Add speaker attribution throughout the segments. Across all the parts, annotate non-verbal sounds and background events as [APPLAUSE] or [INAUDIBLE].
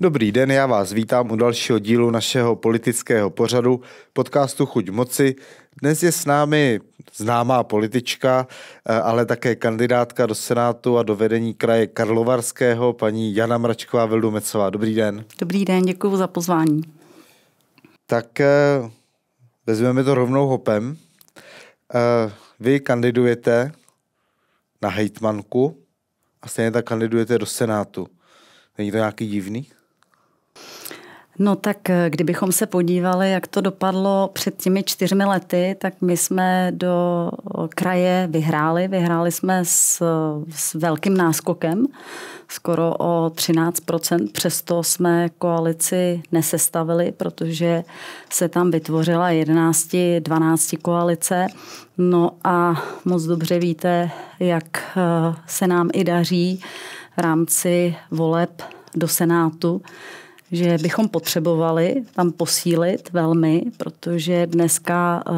Speaker 1: Dobrý den, já vás vítám u dalšího dílu našeho politického pořadu podcastu Chuť moci. Dnes je s námi známá politička, eh, ale také kandidátka do Senátu a do vedení kraje Karlovarského, paní Jana Mračková Vildumecová. Dobrý den.
Speaker 2: Dobrý den, děkuji za pozvání.
Speaker 1: Tak eh, vezmeme to rovnou hopem. Eh, vy kandidujete na hejtmanku a stejně tak kandidujete do Senátu. Není to nějaký divný?
Speaker 2: No tak eh, kdybychom se podívali, jak to dopadlo před těmi čtyřmi lety, tak my jsme do eh, kraje vyhráli. Vyhráli jsme s, eh, s velkým náskokem, skoro o 13%. Přesto jsme koalici nesestavili, protože se tam vytvořila 11-12 koalice. No a moc dobře víte, jak se nám i daří v rámci voleb do Senátu že bychom potřebovali tam posílit velmi, protože dneska eh,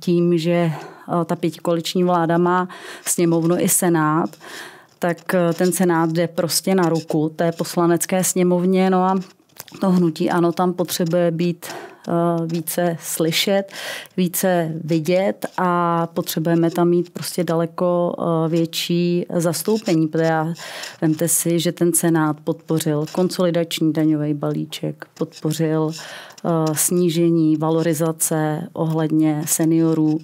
Speaker 2: tím, že eh, ta pětikoliční vláda má sněmovnu i senát, tak eh, ten senát jde prostě na ruku té poslanecké sněmovně, no a to hnutí ano tam potřebuje být Eh, více slyšet, více vidět a potřebujeme tam mít prostě daleko eh, větší zastoupení, protože já, vemte si, že ten Senát podpořil konsolidační daňový balíček, podpořil eh, snížení valorizace ohledně seniorů,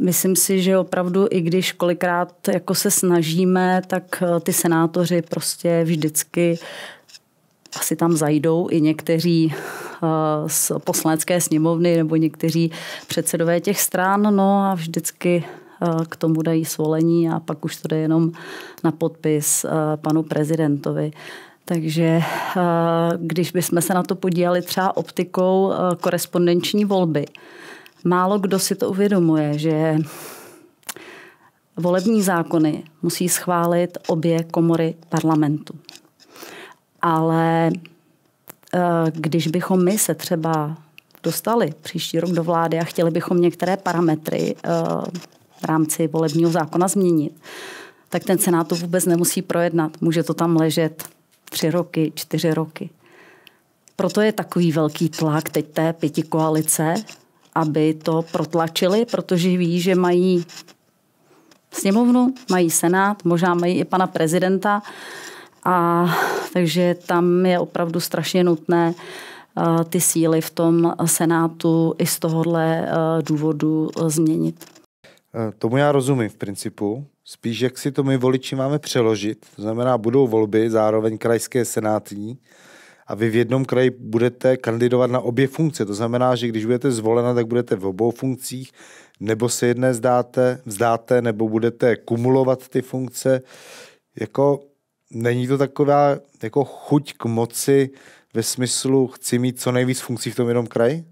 Speaker 2: Myslím si, že opravdu, i když kolikrát jako se snažíme, tak ty senátoři prostě vždycky asi tam zajdou i někteří eh, z poslanecké sněmovny nebo někteří předsedové těch stran, no a vždycky eh, k tomu dají svolení a pak už to jde jenom na podpis eh, panu prezidentovi. Takže když bychom se na to podívali třeba optikou korespondenční volby, málo kdo si to uvědomuje, že volební zákony musí schválit obě komory parlamentu. Ale eh, když bychom my se třeba dostali příští rok do vlády a chtěli bychom některé parametry eh, v rámci volebního zákona změnit, tak ten Senát to vůbec nemusí projednat. Může to tam ležet tři roky, čtyři roky. Proto je takový velký tlak teď té pěti koalice, aby to protlačili, protože ví, že mají sněmovnu, mají senát, možná mají i pana prezidenta a takže tam je opravdu strašně nutné eh, ty síly v tom Senátu i z tohohle eh, důvodu eh, změnit.
Speaker 1: Tomu já rozumím v principu. Spíš, jak si to my voliči máme přeložit. To znamená, budou volby, zároveň krajské senátní a vy v jednom kraji budete kandidovat na obě funkce. To znamená, že když budete zvolena, tak budete v obou funkcích, nebo se jedné zdáte, vzdáte, nebo budete kumulovat ty funkce. Jako není to taková jako chuť k moci ve smyslu chci mít co nejvíc funkcí v tom jednom kraji?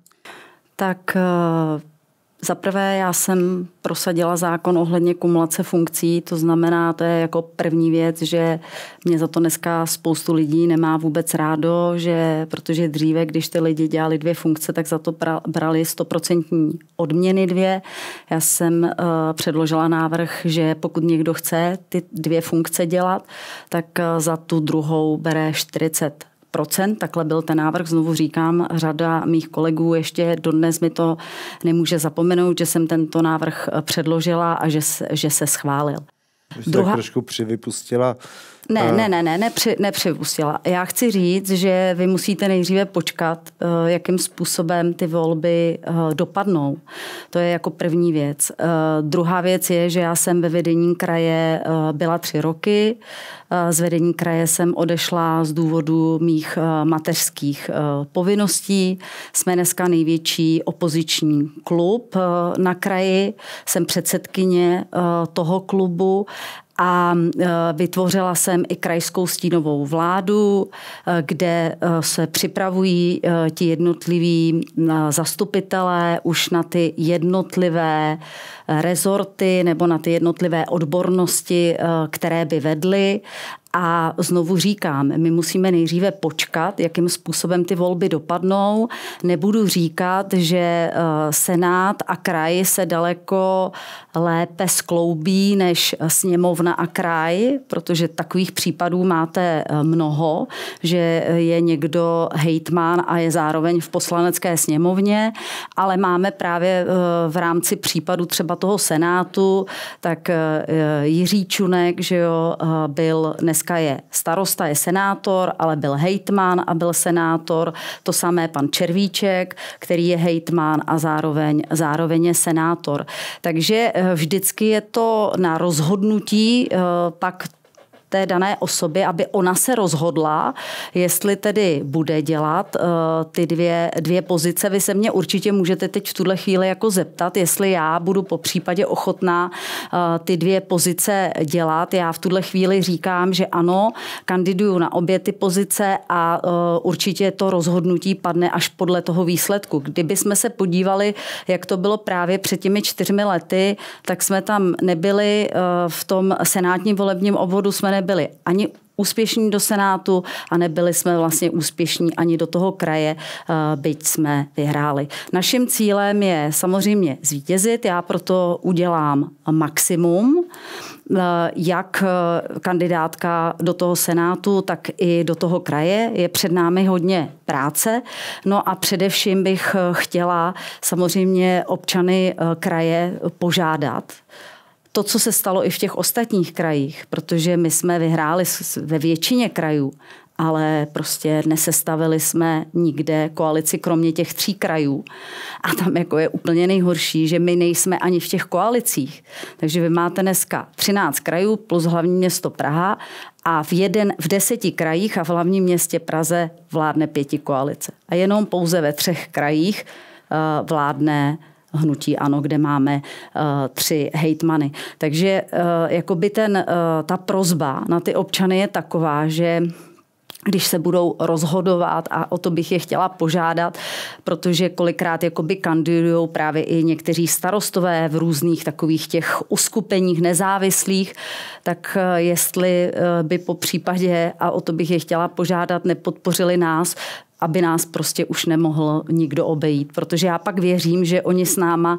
Speaker 2: Tak uh za prvé já jsem prosadila zákon ohledně kumulace funkcí, to znamená, to je jako první věc, že mě za to dneska spoustu lidí nemá vůbec rádo, že protože dříve, když ty lidi dělali dvě funkce, tak za to brali stoprocentní odměny dvě. Já jsem uh, předložila návrh, že pokud někdo chce ty dvě funkce dělat, tak uh, za tu druhou bere 40 Takhle byl ten návrh, znovu říkám, řada mých kolegů ještě dodnes mi to nemůže zapomenout, že jsem tento návrh předložila a že, že se schválil. Vy jste Druhá... trošku
Speaker 1: přivypustila uh, ne, eh. ne,
Speaker 2: ne, ne, nepři, nepřipustila. Já chci říct, že vy musíte nejdříve počkat, eh, jakým způsobem ty volby eh, dopadnou. To je jako první věc. Druhá věc je, že já jsem ve vedení kraje byla tři roky. Z vedení kraje jsem odešla z důvodu mých mateřských povinností. Jsme dneska největší opoziční klub na kraji. Jsem předsedkyně toho klubu a e, vytvořila jsem i krajskou stínovou vládu, e, kde e, se připravují ti jednotliví zastupitelé už na ty jednotlivé rezorty nebo na ty jednotlivé odbornosti, které by vedly a znovu říkám, my musíme nejdříve počkat, jakým způsobem ty volby dopadnou. Nebudu říkat, že eh, Senát a kraj se daleko lépe skloubí než sněmovna a kraj, protože takových případů máte eh, mnoho, že je někdo hejtmán a je zároveň v poslanecké sněmovně, ale máme právě eh, v rámci případu třeba toho Senátu, tak Jiří Čunek, že jo, byl dnes dneska je starosta, je senátor, ale byl hejtman a byl senátor. To samé pan Červíček, který je hejtman a zároveň, zároveň je senátor. Takže eh, vždycky je to na rozhodnutí eh, pak té dané osoby, aby ona se rozhodla, jestli tedy bude dělat eh, ty dvě, dvě pozice. Vy se mě určitě můžete teď v tuhle chvíli jako zeptat, jestli já budu po případě ochotná eh, ty dvě pozice dělat. Já v tuhle chvíli říkám, že ano, kandiduju na obě ty pozice a eh, určitě to rozhodnutí padne až podle toho výsledku. Kdyby jsme se podívali, jak to bylo právě před těmi čtyřmi lety, tak jsme tam nebyli v tom senátním volebním obvodu, jsme nebyli nebyli ani úspěšní do Senátu a nebyli jsme vlastně úspěšní ani do toho kraje, eh, byť jsme vyhráli. Naším cílem je samozřejmě zvítězit, já proto udělám maximum, eh, jak eh, kandidátka do toho Senátu, tak i do toho kraje. Je před námi hodně práce, no a především bych chtěla samozřejmě občany kraje požádat, to, co se stalo i v těch ostatních krajích, protože my jsme vyhráli ve většině krajů, ale prostě nesestavili jsme nikde koalici kromě těch tří krajů. A tam jako je úplně nejhorší, že my nejsme ani v těch koalicích. Takže vy máte dneska 13 krajů plus hlavní město Praha a v, jeden, v deseti krajích a v hlavním městě Praze vládne pěti koalice. A jenom pouze ve třech krajích uh, vládne hnutí ANO, kde máme eh, tři hejtmany. Takže eh, jakoby ten, eh, ta prozba na ty občany je taková, že když se budou rozhodovat a o to bych je chtěla požádat, protože kolikrát jakoby kandidují právě i někteří starostové v různých takových těch uskupeních nezávislých, tak jestli by po případě, a o to bych je chtěla požádat, nepodpořili nás, aby nás prostě už nemohl nikdo obejít. Protože já pak věřím, že oni s náma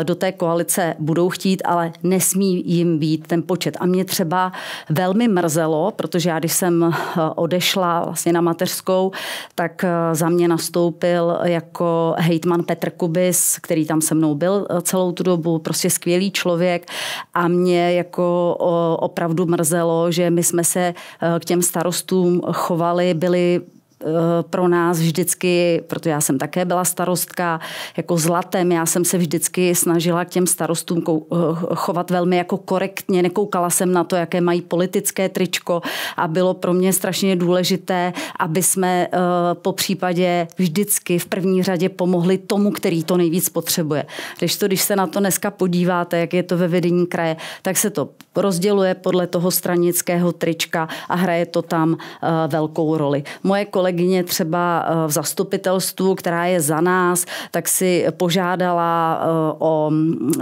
Speaker 2: eh, do té koalice budou chtít, ale nesmí jim být ten počet. A mě třeba velmi mrzelo, protože já když jsem eh, odešla vlastně na mateřskou, tak eh, za mě nastoupil jako hejtman Petr Kubis, který tam se mnou byl celou tu dobu, prostě skvělý člověk a mě jako opravdu mrzelo, že my jsme se k těm starostům chovali, byli Eh, pro nás vždycky, protože já jsem také byla starostka, jako zlatem, já jsem se vždycky snažila k těm starostům eh, chovat velmi jako korektně, nekoukala jsem na to, jaké mají politické tričko a bylo pro mě strašně důležité, aby jsme eh, po případě vždycky v první řadě pomohli tomu, který to nejvíc potřebuje. Když to, když se na to dneska podíváte, jak je to ve vedení kraje, tak se to rozděluje podle toho stranického trička a hraje to tam eh, velkou roli. Moje kolegyně třeba eh, v zastupitelstvu, která je za nás, tak si požádala eh, o mm,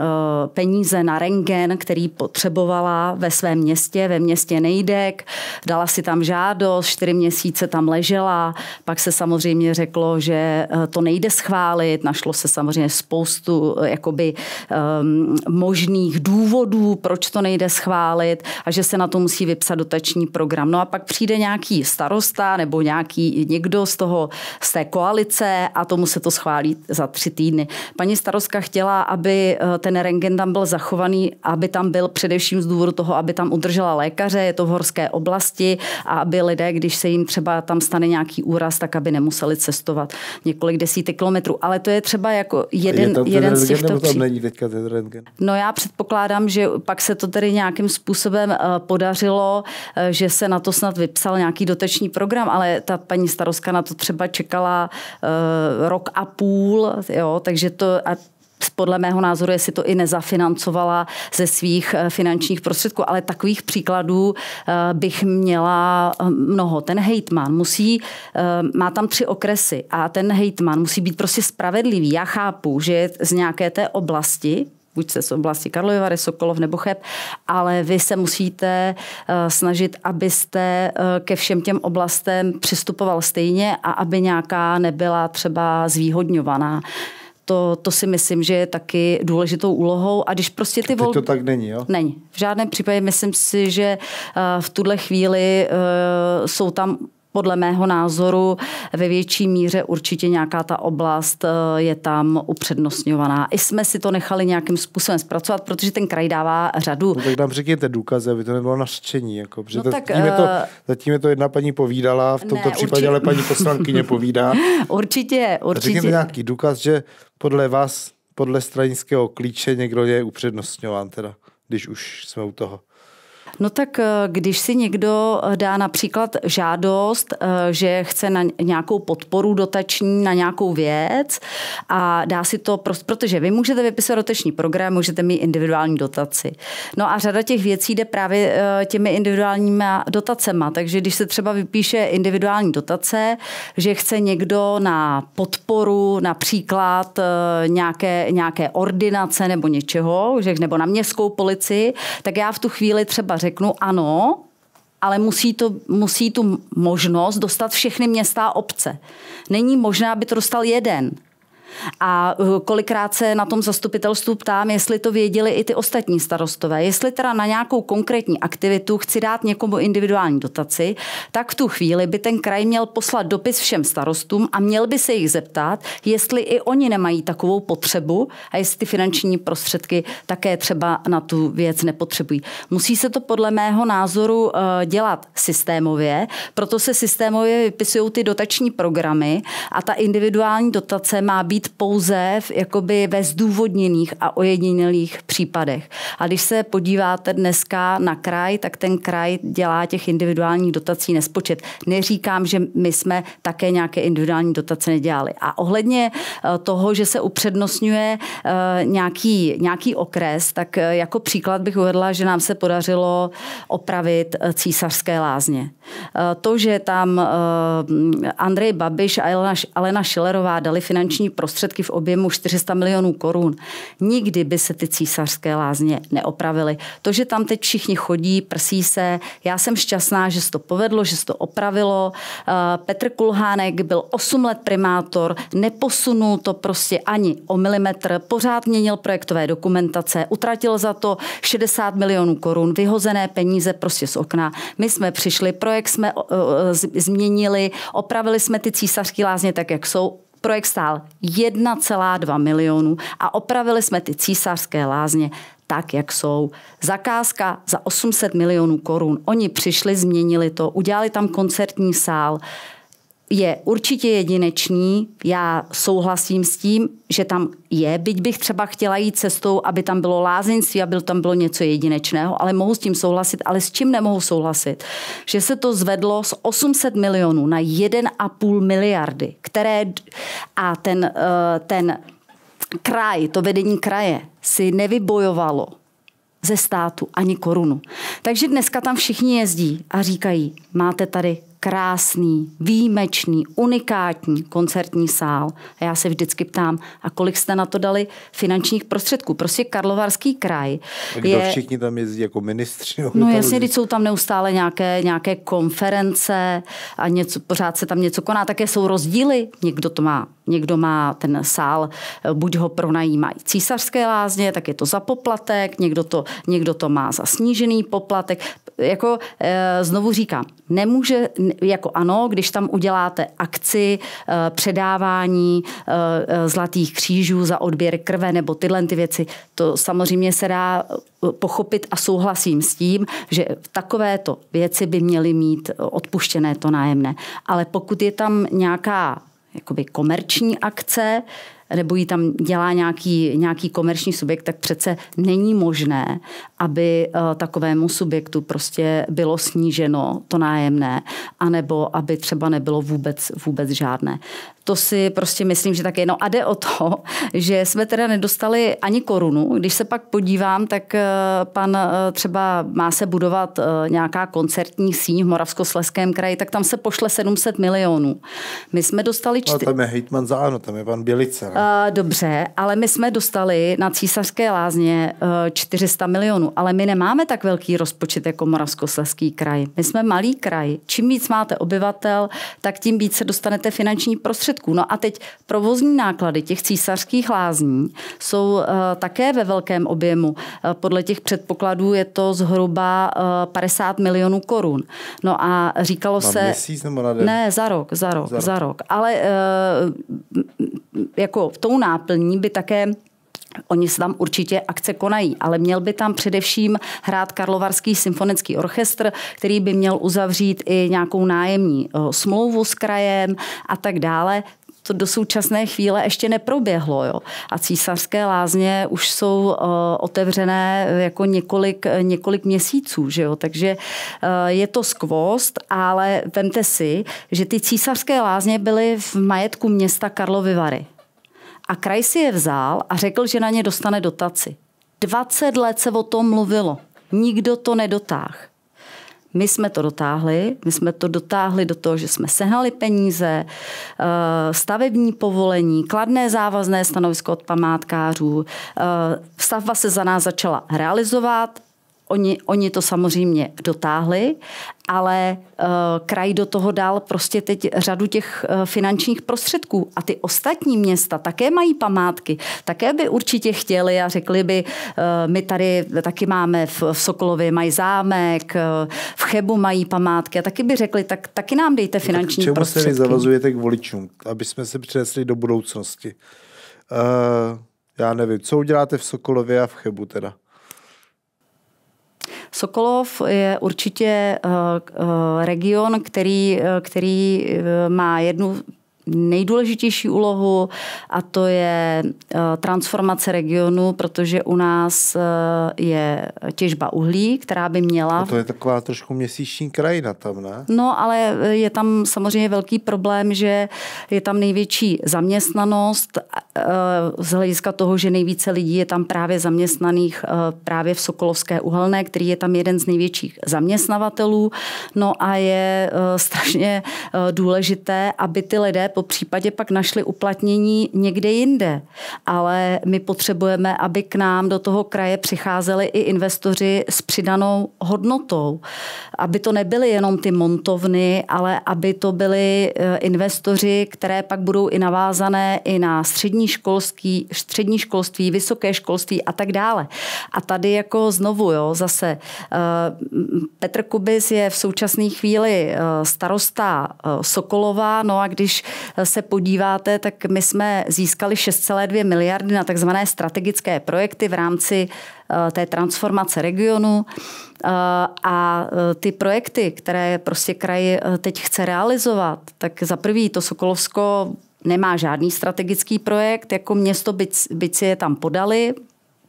Speaker 2: peníze na rengen, který potřebovala ve svém městě, ve městě Nejdek. Dala si tam žádost, čtyři měsíce tam ležela, pak se samozřejmě řeklo, že to nejde schválit, našlo se samozřejmě spoustu jakoby, možných důvodů, proč to nejde schválit schválit a že se na to musí vypsat dotační program. No a pak přijde nějaký starosta nebo nějaký někdo z toho, z té koalice a tomu se to schválí za tři týdny. Paní starostka chtěla, aby eh, ten rengen tam byl zachovaný, aby tam byl především z důvodu toho, aby tam udržela lékaře, je to v horské oblasti a aby lidé, když se jim třeba tam stane nějaký úraz, tak aby nemuseli cestovat několik desítek kilometrů. Ale to je třeba jako jeden, je tam jeden z těchto... Rengen, nebo tam není
Speaker 1: teďka ten rengen?
Speaker 2: No já předpokládám, že pak se to tedy nějak nějakým způsobem eh, podařilo, eh, že se na to snad vypsal nějaký doteční program, ale ta paní starostka na to třeba čekala eh, rok a půl, jo, takže to a podle mého názoru, jestli to i nezafinancovala ze svých finančních prostředků, ale takových příkladů bych měla mnoho. Ten hejtman musí, má tam tři okresy a ten hejtman musí být prostě spravedlivý. Já chápu, že je z nějaké té oblasti, buď se z oblasti Karlovy Sokolov nebo Cheb, ale vy se musíte eh, snažit, abyste eh, ke všem těm oblastem přistupoval stejně a aby nějaká nebyla třeba zvýhodňovaná to, to si myslím, že je taky důležitou úlohou. A když prostě ty volby... to tak není, jo? Není. V žádném případě myslím si, že eh, v tuhle chvíli jsou tam podle mého názoru ve větší míře určitě nějaká ta oblast eh, je tam upřednostňovaná. I jsme si to nechali nějakým způsobem zpracovat, protože ten kraj dává řadu. No,
Speaker 1: tak nám řekněte důkazy, aby to nebylo nařčení. Jako, no, tak, zatím, je to, eh, zatím je to jedna paní povídala, v tomto ne, případě určitě... ale paní poslankyně povídá.
Speaker 2: [LAUGHS] určitě, určitě. Řekněte nějaký
Speaker 1: důkaz, že podle vás, podle stranického klíče někdo je upřednostňován teda, když už jsme u toho.
Speaker 2: No tak eh, když si někdo eh, dá například žádost, eh, že chce na nějakou podporu dotační, na nějakou věc a dá si to, prost, protože vy můžete vypisovat dotační program, můžete mít individuální dotaci. No a řada těch věcí jde právě těmi individuálními dotacema, takže když se třeba vypíše individuální dotace, že chce někdo na podporu například nějaké, nějaké ordinace nebo něčeho, že, nebo na městskou policii, tak já v tu chvíli třeba třeba řeknu ano, ale musí, to, musí tu možnost dostat všechny města a obce. Není možné, aby to dostal jeden. A eh, kolikrát se na tom zastupitelstvu ptám, jestli to věděli i ty ostatní starostové. Jestli teda na nějakou konkrétní aktivitu chci dát někomu individuální dotaci, tak v tu chvíli by ten kraj měl poslat dopis všem starostům a měl by se jich zeptat, jestli i oni nemají takovou potřebu a jestli ty finanční prostředky také třeba na tu věc nepotřebují. Musí se to podle mého názoru eh, dělat systémově, proto se systémově vypisují ty dotační programy a ta individuální dotace má být být pouze v, jakoby ve zdůvodněných a ojedinělých případech. A když se podíváte dneska na kraj, tak ten kraj dělá těch individuálních dotací nespočet. Neříkám, že my jsme také nějaké individuální dotace nedělali. A ohledně eh, toho, že se upřednostňuje eh, nějaký, nějaký okres, tak eh, jako příklad bych uvedla, že nám se podařilo opravit císařské lázně. To, že tam Andrej Babiš a Alena Šilerová dali finanční prostředky, prostředky v objemu 400 milionů korun. Nikdy by se ty císařské lázně neopravily. To, že tam teď všichni chodí, prsí se, já jsem šťastná, že se to povedlo, že se to opravilo. Eh, Petr Kulhánek byl 8 let primátor, neposunul to prostě ani o milimetr, pořád měnil projektové dokumentace, utratil za to 60 milionů korun, vyhozené peníze prostě z okna. My jsme přišli, projekt jsme eh, eh, změnili, opravili jsme ty císařské lázně tak, jak jsou, Projekt stál 1,2 milionu a opravili jsme ty císařské lázně tak, jak jsou. Zakázka za 800 milionů korun. Oni přišli, změnili to, udělali tam koncertní sál je určitě jedinečný. Já souhlasím s tím, že tam je, byť bych třeba chtěla jít cestou, aby tam bylo lázeňství, aby tam bylo něco jedinečného, ale mohu s tím souhlasit, ale s čím nemohu souhlasit? Že se to zvedlo z 800 milionů na 1,5 miliardy, které a ten, eh, ten kraj, to vedení kraje si nevybojovalo ze státu ani korunu. Takže dneska tam všichni jezdí a říkají, máte tady krásný, výjimečný, unikátní koncertní sál. A já se vždycky ptám, a kolik jste na to dali finančních prostředků? Prostě Karlovarský kraj. A kdo je... všichni
Speaker 1: tam jezdí jako ministři? No, no jasně, když
Speaker 2: jsou tam neustále nějaké, nějaké konference a něco, pořád se tam něco koná, také jsou rozdíly. Někdo to má někdo má ten sál, eh, buď ho pronajímají císařské lázně, tak je to za poplatek, někdo to, někdo to má za snížený poplatek. Jako eh, znovu říkám, nemůže, jako ano, když tam uděláte akci eh, předávání zlatých křížů za odběr krve nebo tyhle ty věci, to samozřejmě se dá pochopit a souhlasím s tím, že takovéto věci by měly mít odpuštěné to nájemné. Ale pokud je tam nějaká jakoby komerční akce, nebo ji tam dělá nějaký, nějaký komerční subjekt, tak přece není možné, aby uh, takovému subjektu prostě bylo sníženo to nájemné, anebo aby třeba nebylo vůbec, vůbec žádné. To si prostě myslím, že tak je. No a jde o to, [LAUGHS] že jsme teda nedostali ani korunu. Když se pak podívám, tak eh, pan eh, třeba má se budovat eh, nějaká koncertní síň v Moravskosleském kraji, tak tam se pošle 700 milionů. My jsme dostali... Čty... No, tam
Speaker 1: je hejtman za ANO, tam je pan Bělice. Ne?
Speaker 2: Uh, dobře, ale my jsme dostali na Císařské lázně 400 milionů, ale my nemáme tak velký rozpočet jako Moravskosleský kraj. My jsme malý kraj. Čím víc máte obyvatel, tak tím víc se dostanete finanční prostředky prostředků. No a teď provozní náklady těch císařských lázní jsou eh, také ve velkém objemu. Eh, podle těch předpokladů je to zhruba 50 eh, milionů korun. No a říkalo na se... Měsíc nebo na den? Ne, za rok, za rok, za rok. Za rok. Ale jako v tou náplní by také Oni se tam určitě akce konají, ale měl by tam především hrát Karlovarský symfonický orchestr, který by měl uzavřít i nějakou nájemní e, smlouvu s krajem a tak dále to do současné chvíle ještě neproběhlo. Jo. A císařské lázně už jsou uh, otevřené jako několik, několik měsíců, že jo. takže uh, je to skvost, ale vemte si, že ty císařské lázně byly v majetku města Karlovy Vary. A kraj si je vzal a řekl, že na ně dostane dotaci. 20 let se o tom mluvilo. Nikdo to nedotáhl. My jsme to dotáhli, my jsme to dotáhli do toho, že jsme sehnali peníze, eh, stavební povolení, kladné závazné stanovisko od památkářů. Eh, stavba se za nás začala realizovat, Oni, oni to samozřejmě dotáhli, ale uh, kraj do toho dal prostě teď řadu těch uh, finančních prostředků. A ty ostatní města také mají památky, také by určitě chtěli a řekli by, uh, my tady taky máme v, v Sokolově mají zámek, uh, v Chebu mají památky a taky by řekli, tak taky nám dejte finanční tak prostředky. Čemu se zavazujete
Speaker 1: k voličům, aby jsme se přinesli do budoucnosti? Uh, já nevím, co uděláte v Sokolově a v Chebu teda?
Speaker 2: Sokolov je určitě eh, eh, region, který, eh, který má jednu nejdůležitější úlohu a to je transformace regionu, protože u nás je těžba uhlí, která by měla... A to
Speaker 1: je taková trošku měsíční krajina tam, ne?
Speaker 2: No, ale je tam samozřejmě velký problém, že je tam největší zaměstnanost Eh, z hlediska toho, že nejvíce lidí je tam právě zaměstnaných eh, právě v Sokolovské uhelné, který je tam jeden z největších zaměstnavatelů. No a je eh, strašně důležité, aby ty lidé po případě pak našli uplatnění někde jinde. Ale my potřebujeme, aby k nám do toho kraje přicházeli i investoři s přidanou hodnotou. Aby to nebyly jenom ty montovny, ale aby to byly investoři, které pak budou i navázané i na střední školský, střední školství, vysoké školství a tak dále. A tady jako znovu, jo, zase uh, Petr Kubis je v současné chvíli uh, starosta uh, Sokolova, no a když se podíváte, tak my jsme získali 6,2 miliardy na takzvané strategické projekty v rámci té transformace regionu a ty projekty, které prostě kraj teď chce realizovat, tak za prvý to Sokolovsko nemá žádný strategický projekt, jako město byc, byci je tam podali,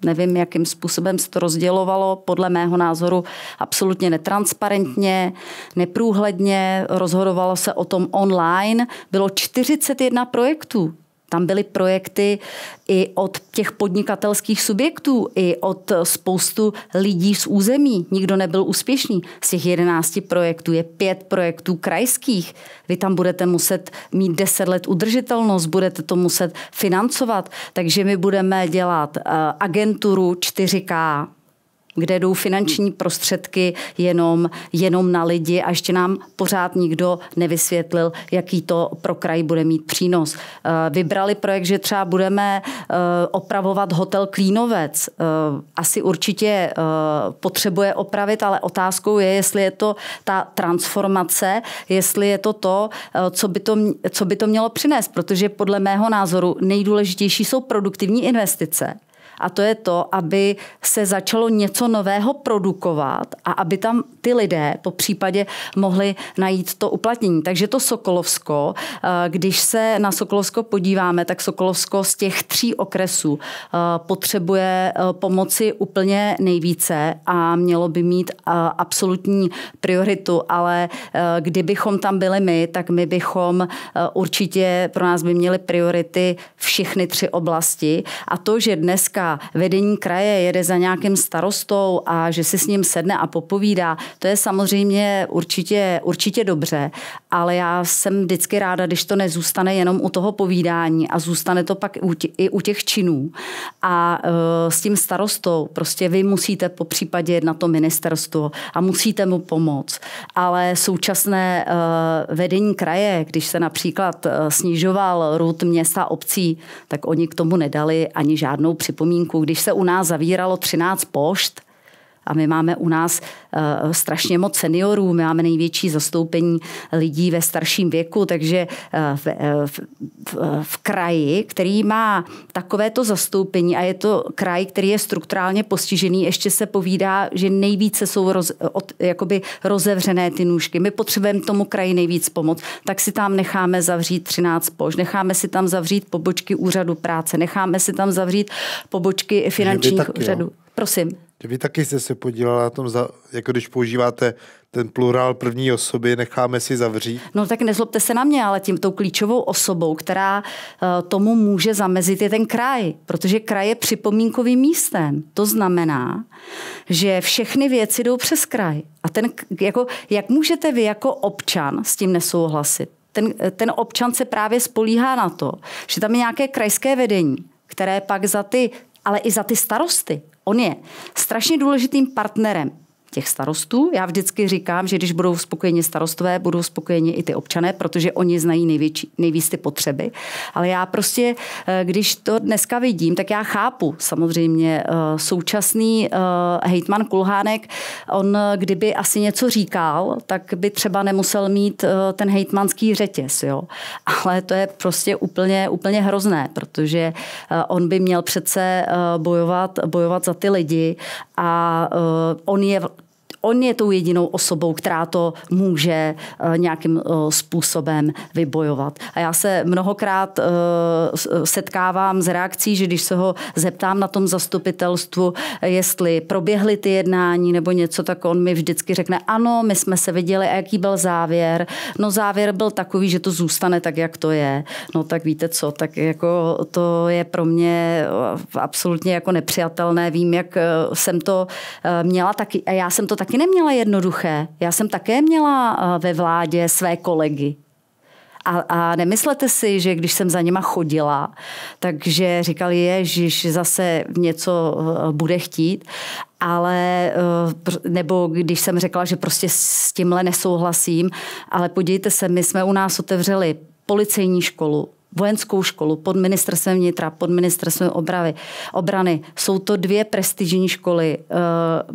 Speaker 2: nevím, jakým způsobem se to rozdělovalo, podle mého názoru absolutně netransparentně, neprůhledně, rozhodovalo se o tom online. Bylo 41 projektů, tam byly projekty i od těch podnikatelských subjektů, i od spoustu lidí z území. Nikdo nebyl úspěšný. Z těch jedenácti projektů je pět projektů krajských. Vy tam budete muset mít deset let udržitelnost, budete to muset financovat. Takže my budeme dělat eh, agenturu 4K, kde jdou finanční prostředky jenom, jenom na lidi a ještě nám pořád nikdo nevysvětlil, jaký to pro kraj bude mít přínos. Eh, vybrali projekt, že třeba budeme eh, opravovat hotel Klínovec. Eh, asi určitě potřebuje opravit, ale otázkou je, jestli je to ta transformace, jestli je to to, co by to, co by to mělo přinést, protože podle mého názoru nejdůležitější jsou produktivní investice a to je to, aby se začalo něco nového produkovat a aby tam ty lidé po případě mohli najít to uplatnění. Takže to Sokolovsko, eh, když se na Sokolovsko podíváme, tak Sokolovsko z těch tří okresů eh, potřebuje eh, pomoci úplně nejvíce a mělo by mít absolutní prioritu, ale kdybychom tam byli my, tak my bychom určitě pro nás by měli priority všechny tři oblasti. A to, že dneska vedení kraje jede za nějakým starostou a že si s ním sedne a popovídá, to je samozřejmě určitě, určitě dobře, ale já jsem vždycky ráda, když to nezůstane jenom u toho povídání a zůstane to pak i u těch činů. A eh, s tím starostou prostě vy musíte po případě na to ministerstvo a musíte mu pomoct. Ale současné eh, vedení kraje, když se například eh, snižoval růd města obcí, tak oni k tomu nedali ani žádnou připomínku. Když se u nás zavíralo 13 pošt, a my máme u nás uh, strašně moc seniorů, my máme největší zastoupení lidí ve starším věku, takže uh, v, v, v, v kraji, který má takovéto zastoupení a je to kraj, který je strukturálně postižený, ještě se povídá, že nejvíce jsou roz, od, jakoby rozevřené ty nůžky. My potřebujeme tomu kraji nejvíc pomoc, tak si tam necháme zavřít 13 pož, necháme si tam zavřít pobočky úřadu práce, necháme si tam zavřít pobočky finančních úřadů. Prosím.
Speaker 1: Vy taky jste se podílela na tom, za, jako když používáte ten plurál první osoby, necháme si zavřít.
Speaker 2: No tak nezlobte se na mě, ale tím tou klíčovou osobou, která uh, tomu může zamezit, je ten kraj, protože kraj je připomínkovým místem. To znamená, že všechny věci jdou přes kraj. A ten, jako, jak můžete vy jako občan s tím nesouhlasit? Ten, ten občan se právě spolíhá na to, že tam je nějaké krajské vedení, které pak za ty ale i za ty starosty On je strašně důležitým partnerem těch starostů. Já vždycky říkám, že když budou spokojeni starostové, budou spokojeni i ty občané, protože oni znají největší, nejvíc ty potřeby. Ale já prostě, eh, když to dneska vidím, tak já chápu samozřejmě eh, současný eh, hejtman Kulhánek, on kdyby asi něco říkal, tak by třeba nemusel mít ten hejtmanský řetěz, jo. Ale to je prostě úplně, úplně hrozné, protože on by měl přece bojovat, bojovat za ty lidi a eh, on je on je tou jedinou osobou, která to může eh, nějakým eh, způsobem vybojovat. A já se mnohokrát eh, setkávám s reakcí, že když se ho zeptám na tom zastupitelstvu, jestli proběhly ty jednání nebo něco, tak on mi vždycky řekne, ano, my jsme se viděli a jaký byl závěr. No závěr byl takový, že to zůstane tak, jak to je. No tak víte co, tak jako to je pro mě absolutně jako nepřijatelné. Vím, jak jsem to měla taky, a já jsem to tak taky neměla jednoduché. Já jsem také měla eh, ve vládě své kolegy. A, a nemyslete si, že když jsem za nima chodila, takže říkali, že zase něco eh, bude chtít. Ale eh, nebo když jsem řekla, že prostě s tímhle nesouhlasím, ale podívejte se, my jsme u nás otevřeli policejní školu, vojenskou školu pod ministerstvem vnitra, pod ministerstvem obravy, obrany. Jsou to dvě prestižní školy. Eh,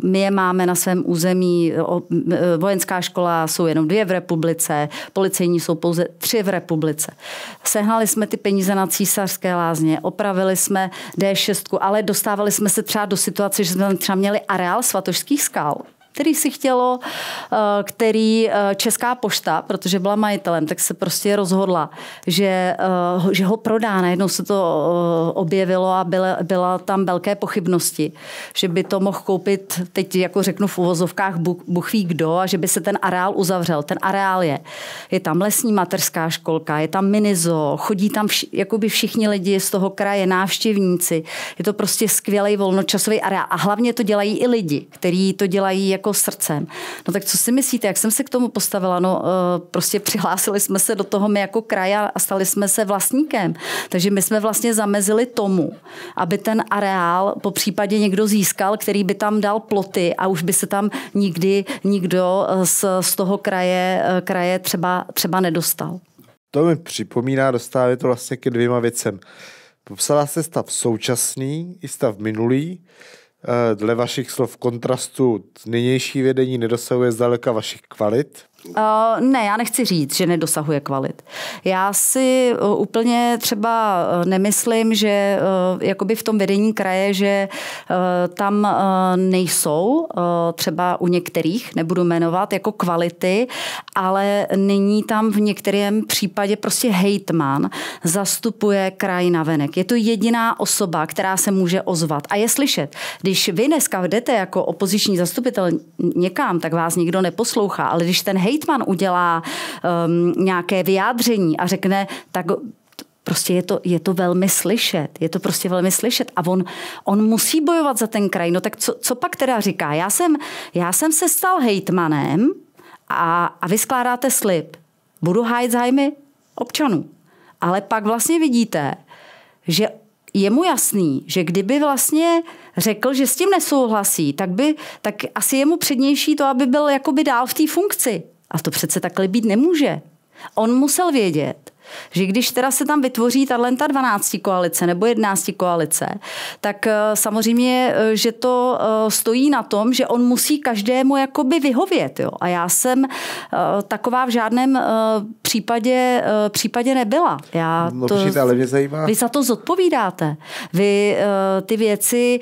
Speaker 2: my je máme na svém území. Eh, vojenská škola jsou jenom dvě v republice, policejní jsou pouze tři v republice. Sehnali jsme ty peníze na císařské lázně, opravili jsme D6, ale dostávali jsme se třeba do situace, že jsme třeba měli areál svatožských skal, který si chtělo, eh, který eh, Česká pošta, protože byla majitelem, tak se prostě rozhodla, že, eh, že ho prodá. Najednou se to objevilo a byla, byla tam velké pochybnosti, že by to mohl koupit, teď jako řeknu v uvozovkách, Bůh ví kdo, a že by se ten areál uzavřel. Ten areál je. Je tam lesní materská školka, je tam minizo, chodí tam vš, jakoby všichni lidi z toho kraje, návštěvníci. Je to prostě skvělý volnočasový areál. A hlavně to dělají i lidi, kteří to dělají jako jako srdcem. No tak co si myslíte, jak jsem se k tomu postavila? No eh, prostě přihlásili jsme se do toho my jako kraja a stali jsme se vlastníkem. Takže my jsme vlastně zamezili tomu, aby ten areál po případě někdo získal, který by tam dal ploty a už by se tam nikdy nikdo eh, z, z toho kraje, eh, kraje třeba, třeba nedostal.
Speaker 1: To mi připomíná, dostává to vlastně ke dvěma věcem. Popsala se stav současný i stav minulý. Eh, dle vašich slov kontrastu nynější vědení nedosahuje zdaleka vašich kvalit.
Speaker 2: Uh, ne, já nechci říct, že nedosahuje kvalit. Já si uh, úplně třeba uh, nemyslím, že uh, jakoby v tom vedení kraje, že uh, tam uh, nejsou uh, třeba u některých, nebudu jmenovat, jako kvality, ale nyní tam v některém případě prostě hejtman zastupuje kraj navenek. Je to jediná osoba, která se může ozvat a je slyšet. Když vy dneska jdete jako opoziční zastupitel někam, tak vás nikdo neposlouchá, ale když ten hejtman udělá um, nějaké vyjádření a řekne, tak prostě je to, je to velmi slyšet. Je to prostě velmi slyšet a on, on musí bojovat za ten kraj. No tak co, co pak teda říká? Já jsem, já jsem se stal hejtmanem a, a vy skládáte slib. Budu hájit zájmy občanů. Ale pak vlastně vidíte, že je mu jasný, že kdyby vlastně řekl, že s tím nesouhlasí, tak, by, tak asi je mu přednější to, aby byl jakoby dál v té funkci. A to přece takhle být nemůže. On musel vědět, že když teda se tam vytvoří ta 12 koalice nebo 11 koalice, tak eh, samozřejmě, eh, že to eh, stojí na tom, že on musí každému jakoby vyhovět. Jo? A já jsem taková v žádném případě, případě nebyla. Já no, to, přijde, ale mě zajímá. Vy za to zodpovídáte. Vy ty věci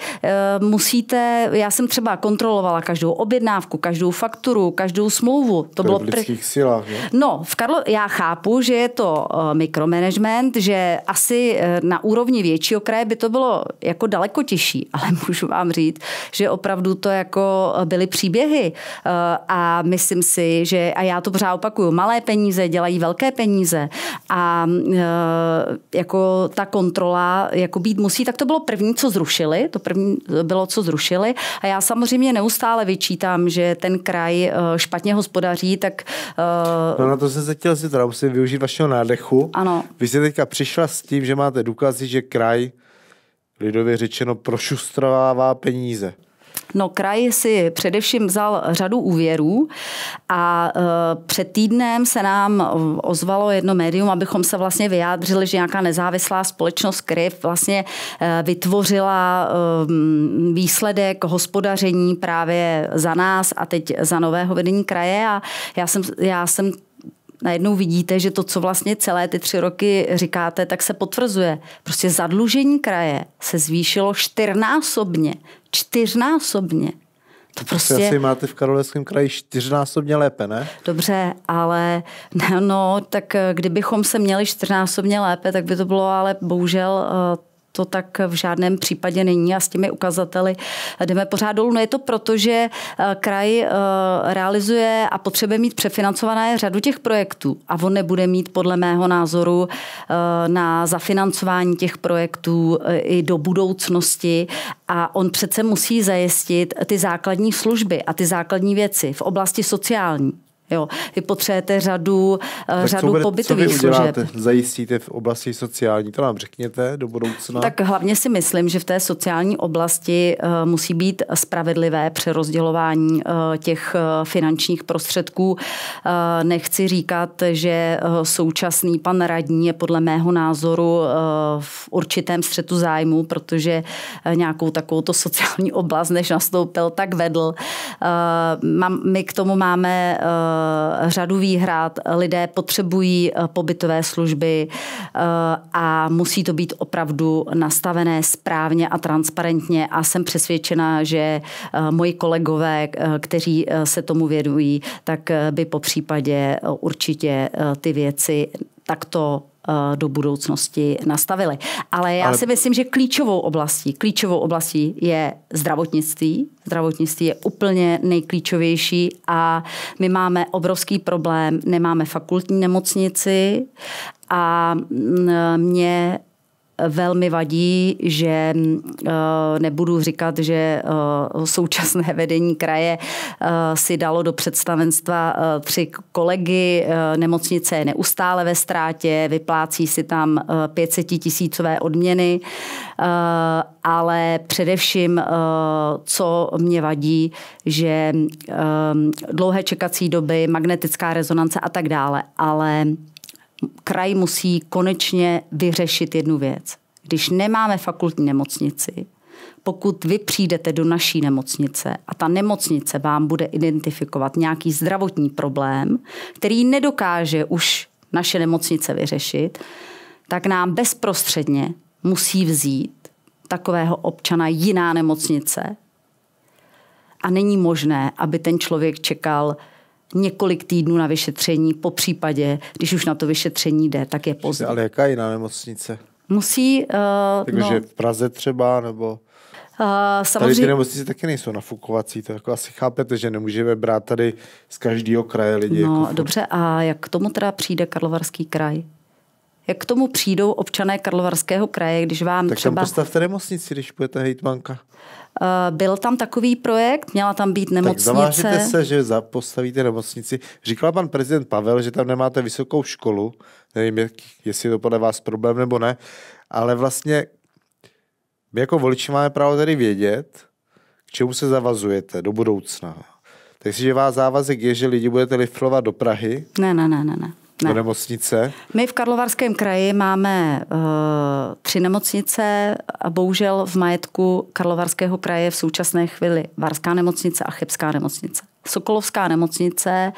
Speaker 2: musíte, já jsem třeba kontrolovala každou objednávku, každou fakturu, každou smlouvu. To, to bylo v lidských
Speaker 1: pr... silách. Ne?
Speaker 2: No, v Karlo, já chápu, že je to mikromanagement, že asi eh, na úrovni většího kraje by to bylo jako daleko těžší, [LAUGHS] ale můžu vám říct, že opravdu to jako byly příběhy eh, a myslím si, že, a já to pořád opakuju, malé peníze dělají velké peníze a eh, jako ta kontrola jako být musí, tak to bylo první, co zrušili, to první bylo, co zrušili a já samozřejmě neustále vyčítám, že ten kraj špatně hospodaří, tak... No na to jsem
Speaker 1: se chtěl si teda musím využít vašeho nádechu, dechu. Ano. Vy jste teďka přišla s tím, že máte důkazy, že kraj lidově řečeno prošustrovává peníze.
Speaker 2: No kraj si především vzal řadu úvěrů a e, před týdnem se nám ozvalo jedno médium, abychom se vlastně vyjádřili, že nějaká nezávislá společnost KRIV vlastně e, vytvořila e, výsledek hospodaření právě za nás a teď za nového vedení kraje a já jsem, já jsem najednou vidíte, že to, co vlastně celé ty tři roky říkáte, tak se potvrzuje. Prostě zadlužení kraje se zvýšilo čtyřnásobně. Čtyřnásobně.
Speaker 1: To prostě... Asi máte v Karolském kraji čtyřnásobně lépe, ne?
Speaker 2: Dobře, ale [LAUGHS] no, tak kdybychom se měli čtyřnásobně lépe, tak by to bylo ale bohužel eh, to tak v žádném případě není a s těmi ukazateli jdeme pořád dolů. No je to proto, že eh, kraj eh, realizuje a potřebuje mít přefinancované řadu těch projektů a on nebude mít podle mého názoru eh, na zafinancování těch projektů i do budoucnosti a on přece musí zajistit ty základní služby a ty základní věci v oblasti sociální. Jo. Vy potřebujete řadu, eh, tak řadu co bude, pobytových co vy uděláte? služeb.
Speaker 1: Zajistíte v oblasti sociální, to nám řekněte do budoucna. Tak
Speaker 2: hlavně si myslím, že v té sociální oblasti eh, musí být spravedlivé přerozdělování eh, těch finančních prostředků. Nechci říkat, že současný pan radní je podle mého názoru v určitém střetu zájmu, protože nějakou to sociální oblast, než nastoupil, tak vedl. my k tomu máme Eh, řadu výhrad, lidé potřebují eh, pobytové služby eh, a musí to být opravdu nastavené správně a transparentně a jsem přesvědčena, že moji kolegové, kteří se tomu vědují, tak by po případě určitě ty věci takto Eh, do budoucnosti nastavili. Ale já Ale... si myslím, že klíčovou oblastí, klíčovou oblastí je zdravotnictví. Zdravotnictví je úplně nejklíčovější a my máme obrovský problém, nemáme fakultní nemocnici a mm, mě velmi vadí, že mm, eh, nebudu říkat, že eh, současné [LAUGHS] vedení kraje eh, si dalo do představenstva tři kolegy, nemocnice je neustále ve ztrátě, vyplácí si tam 500 tisícové odměny, ale především, co mě vadí, že dlouhé čekací doby, magnetická rezonance a tak dále, ale kraj musí konečně vyřešit jednu věc. Když nemáme fakultní nemocnici, pokud vy přijdete do naší nemocnice a ta nemocnice vám bude identifikovat nějaký zdravotní problém, který nedokáže už naše nemocnice vyřešit, tak nám bezprostředně musí vzít takového občana jiná nemocnice. A není možné, aby ten člověk čekal několik týdnů na vyšetření, po případě, když už na to vyšetření
Speaker 1: jde, tak je pozdě. Ale jaká jiná nemocnice?
Speaker 2: Musí... Uh, eh, Takže no. v
Speaker 1: Praze třeba, nebo...
Speaker 2: Uh, eh, samozřejmě... Tady ty nemocnice
Speaker 1: taky nejsou nafukovací, to jako asi chápete, že nemůžeme brát tady z každého kraje lidi. No jako
Speaker 2: dobře, a jak k tomu teda přijde Karlovarský kraj? Jak k tomu přijdou občané Karlovarského kraje, když vám tak třeba... Tak tam
Speaker 1: postavte nemocnici, když budete hejtmanka.
Speaker 2: Eh, byl tam takový projekt, měla tam být nemocnice. Tak zavážete se,
Speaker 1: že postavíte nemocnici. Říkal pan prezident Pavel, že tam nemáte vysokou školu. Nevím, jak, jestli je to podle vás problém nebo ne. Ale vlastně my jako voliči máme právo tady vědět, k čemu se zavazujete do budoucna. Takže váš závazek je, že lidi budete liflovat do Prahy.
Speaker 2: Ne, ne, ne, ne, ne
Speaker 1: ne. do nemocnice?
Speaker 2: My v Karlovarském kraji máme uh, tři nemocnice a bohužel v majetku Karlovarského kraje v současné chvíli Varská nemocnice a Chebská nemocnice. Sokolovská nemocnice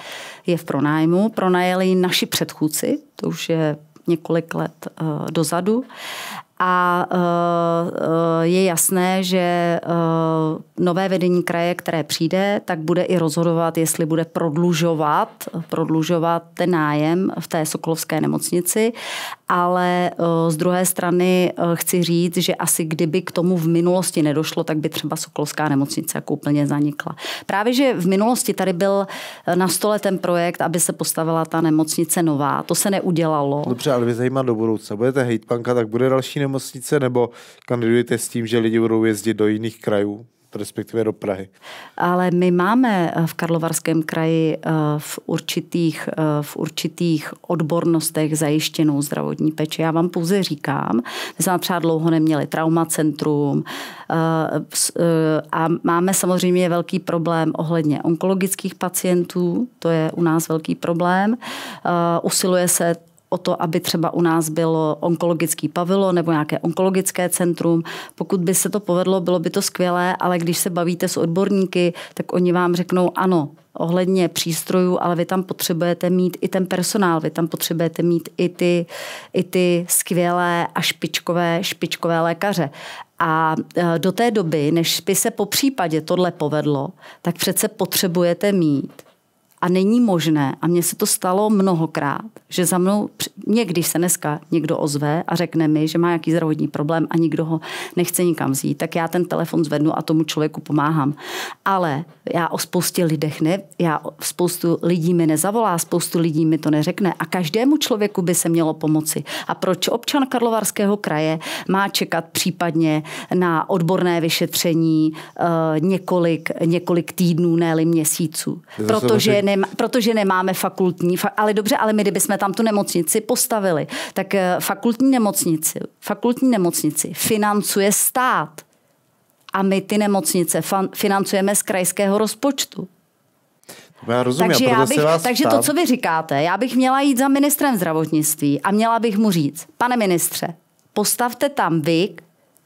Speaker 2: je v pronájmu, pronajeli naši předchůdci, to už je několik let uh, dozadu a eh, eh, je jasné, že eh, nové vedení kraje, které přijde, tak bude i rozhodovat, jestli bude prodlužovat, prodlužovat ten nájem v té Sokolovské nemocnici ale eh, z druhé strany eh, chci říct, že asi kdyby k tomu v minulosti nedošlo, tak by třeba Sokolská nemocnice jako úplně zanikla. Právě, že v minulosti tady byl eh, na stole ten projekt, aby se postavila ta nemocnice nová. To se neudělalo.
Speaker 1: Dobře, ale vy zajímá do budoucna. Budete hejtpanka, tak bude další nemocnice nebo kandidujete s tím, že lidi budou jezdit do jiných krajů? respektive do Prahy.
Speaker 2: Ale my máme eh, v Karlovarském kraji eh, v určitých, eh, v určitých odbornostech zajištěnou zdravotní péči. Já vám pouze říkám, že jsme třeba dlouho neměli traumacentrum a máme samozřejmě velký problém ohledně onkologických pacientů, to je u nás velký problém. Usiluje se o to, aby třeba u nás bylo onkologický pavilo nebo nějaké onkologické centrum. Pokud by se to povedlo, bylo by to skvělé, ale když se bavíte s odborníky, tak oni vám řeknou ano, ohledně přístrojů, ale vy tam potřebujete mít i ten personál, vy tam potřebujete mít i ty, i ty skvělé a špičkové, špičkové lékaře. A e, do té doby, než by se po případě tohle povedlo, tak přece potřebujete mít a není možné, a mně se to stalo mnohokrát, že za mnou někdy se dneska někdo ozve a řekne mi, že má nějaký zdravotní problém a nikdo ho nechce nikam vzít, tak já ten telefon zvednu a tomu člověku pomáhám. Ale já o spoustě lidech ne, já spoustu lidí mi nezavolá, spoustu lidí mi to neřekne a každému člověku by se mělo pomoci. A proč občan Karlovarského kraje má čekat případně na odborné vyšetření eh, několik, několik týdnů, ne měsíců? Protože nema, protože nemáme fakultní, ale dobře, ale my kdybychom tam tu nemocnici postavili, tak eh, fakultní nemocnici, fakultní nemocnici financuje stát. A my ty nemocnice fan, financujeme z krajského rozpočtu.
Speaker 1: Já rozumím, takže, já bych, vás takže to, co vy
Speaker 2: říkáte, já bych měla jít za ministrem zdravotnictví a měla bych mu říct, pane ministře, postavte tam vy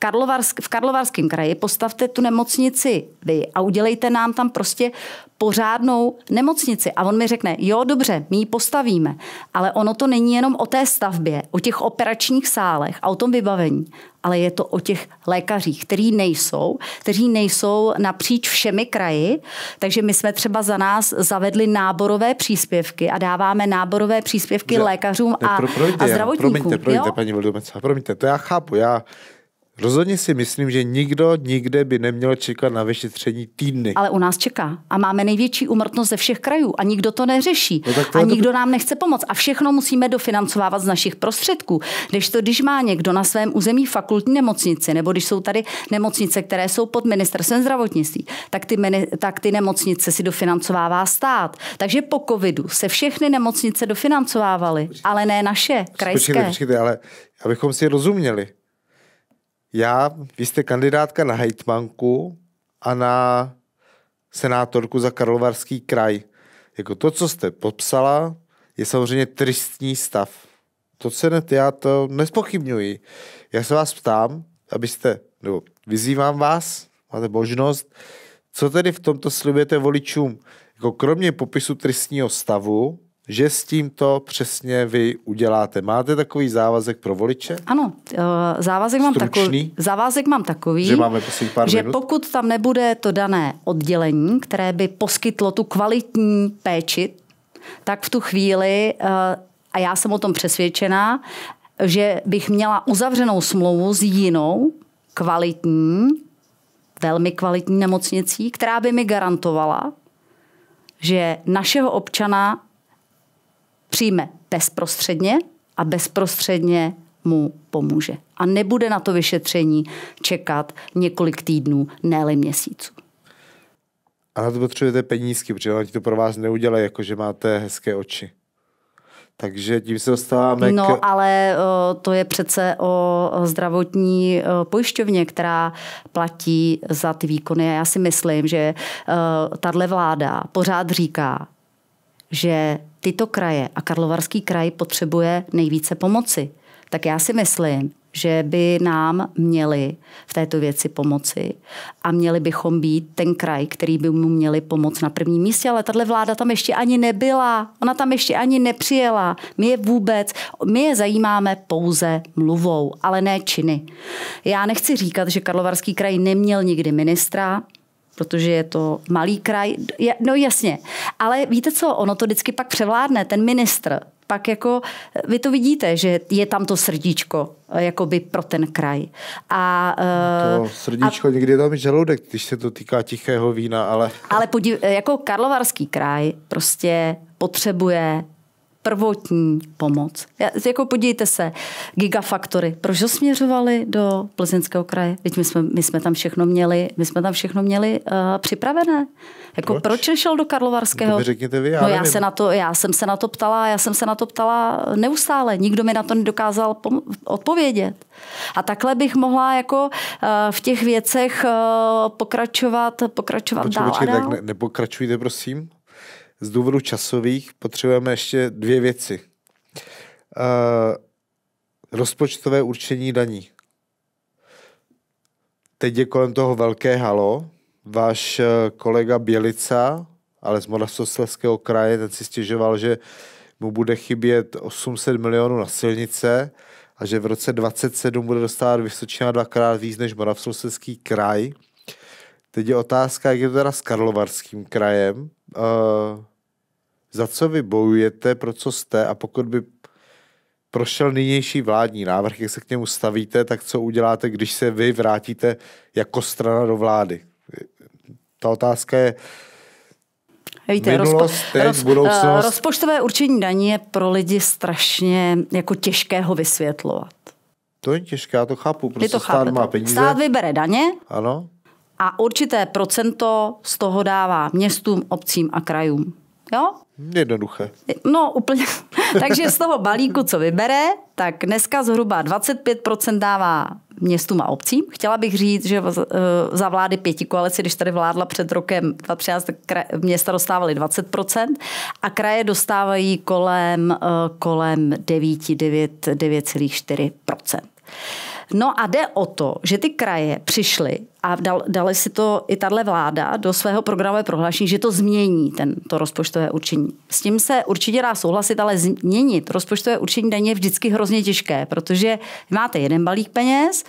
Speaker 2: Karlovarsk, v Karlovarském kraji postavte tu nemocnici vy a udělejte nám tam prostě pořádnou nemocnici. A on mi řekne, jo, dobře, my ji postavíme, ale ono to není jenom o té stavbě, o těch operačních sálech a o tom vybavení, ale je to o těch lékařích, kteří nejsou, kteří nejsou napříč všemi kraji, takže my jsme třeba za nás zavedli náborové příspěvky a dáváme náborové příspěvky že, lékařům a, pro, promiňte, a zdravotníkům. Promiňte, promiňte,
Speaker 1: paní Vildomecá, promiňte, to já chápu, já Rozhodně si myslím, že nikdo nikde by neměl čekat na vyšetření týdny. Ale
Speaker 2: u nás čeká. A máme největší umrtnost ze všech krajů. A nikdo to neřeší. No to a nikdo to... nám nechce pomoct. A všechno musíme dofinancovávat z našich prostředků. Když to, když má někdo na svém území fakultní nemocnici, nebo když jsou tady nemocnice, které jsou pod ministerstvem zdravotnictví, tak ty, meni, tak ty nemocnice si dofinancovává stát. Takže po covidu se všechny nemocnice dofinancovávaly, ale ne naše, krajské. Počkejte, počkejte,
Speaker 1: ale abychom si rozuměli. Já, vy jste kandidátka na hejtmanku a na senátorku za Karlovarský kraj. Jako to, co jste popsala, je samozřejmě tristní stav. To se ne, já to nespochybňuji. Já se vás ptám, abyste, nebo vyzývám vás, máte možnost, co tedy v tomto slibujete voličům? Jako kromě popisu tristního stavu, že s tímto přesně vy uděláte. Máte takový závazek pro voliče?
Speaker 2: Ano, eh, závazek mám Stručný? takový. Závazek mám takový, že, máme pár že minut? pokud tam nebude to dané oddělení, které by poskytlo tu kvalitní péči, tak v tu chvíli, eh, a já jsem o tom přesvědčená, že bych měla uzavřenou smlouvu s jinou kvalitní, velmi kvalitní nemocnicí, která by mi garantovala, že našeho občana přijme bezprostředně a bezprostředně mu pomůže. A nebude na to vyšetření čekat několik týdnů, ne měsíců.
Speaker 1: A na to potřebujete penízky, protože oni to pro vás neudělají, jako že máte hezké oči. Takže tím se dostáváme No, k...
Speaker 2: ale o, to je přece o zdravotní o, pojišťovně, která platí za ty výkony. A já si myslím, že tahle vláda pořád říká, že tyto kraje a Karlovarský kraj potřebuje nejvíce pomoci. Tak já si myslím, že by nám měli v této věci pomoci a měli bychom být ten kraj, který by mu měli pomoct na prvním místě, ale tahle vláda tam ještě ani nebyla, ona tam ještě ani nepřijela, my je vůbec, my je zajímáme pouze mluvou, ale ne činy. Já nechci říkat, že Karlovarský kraj neměl nikdy ministra, protože je to malý kraj. No jasně, ale víte co, ono to vždycky pak převládne, ten ministr, pak jako vy to vidíte, že je tam to srdíčko eh, jakoby pro ten kraj. A, eh, to
Speaker 1: srdíčko a, někdy je tam žaludek, když se to týká tichého vína, ale...
Speaker 2: Ale podív, jako Karlovarský kraj prostě potřebuje prvotní pomoc. Jako podívejte se, gigafaktory, proč ho směřovali do plzeňského kraje? Teď my jsme, my jsme tam všechno měli, my jsme tam všechno měli uh, připravené. Jako proč? proč šel do Karlovarského? No to řekněte vy, já, no, já, se na to, já jsem se na to ptala, já jsem se na to ptala neustále. Nikdo mi na to nedokázal odpovědět. A takhle bych mohla jako uh, v těch věcech uh, pokračovat, pokračovat proč, dál počkej, a dál. Tak ne,
Speaker 1: nepokračujte, prosím z důvodu časových potřebujeme ještě dvě věci. Uh, rozpočtové určení daní. Teď je kolem toho velké halo. Váš eh, kolega Bělica, ale z Moravskoslezského kraje, ten si stěžoval, že mu bude chybět 800 milionů na silnice a že v roce 27 bude dostávat Vysočina dvakrát víc než Moravskoslezský kraj. Teď je otázka, jak je to teda s Karlovarským krajem. Uh, za co vy bojujete, pro co jste a pokud by prošel nynější vládní návrh, jak se k němu stavíte, tak co uděláte, když se vy vrátíte jako strana do vlády? Ta otázka je,
Speaker 2: Víte, Minulost, rozpo, teď, roz, eh, budoucnost. Rozpočtové určení daní je pro lidi strašně jako těžkého vysvětlovat.
Speaker 1: To je těžké, já to chápu. Prostě to stát chápete. má peníze. Stát vybere daně ano.
Speaker 2: a určité procento z toho dává městům, obcím a krajům. Jo? Jednoduché. No úplně. [LAUGHS] Takže z toho balíku, co vybere, tak dneska zhruba 25% dává městům a obcím. Chtěla bych říct, že eh, za vlády pěti koalici, když tady vládla před rokem 2013, města dostávaly 20% a kraje dostávají kolem, eh, kolem 9, 9, 9,4%. No a jde o to, že ty kraje přišly a dal, dali si to i tahle vláda do svého programové prohlášení, že to změní ten, to rozpočtové určení. S tím se určitě dá souhlasit, ale změnit rozpočtové určení daně je vždycky hrozně těžké, protože máte jeden balík peněz,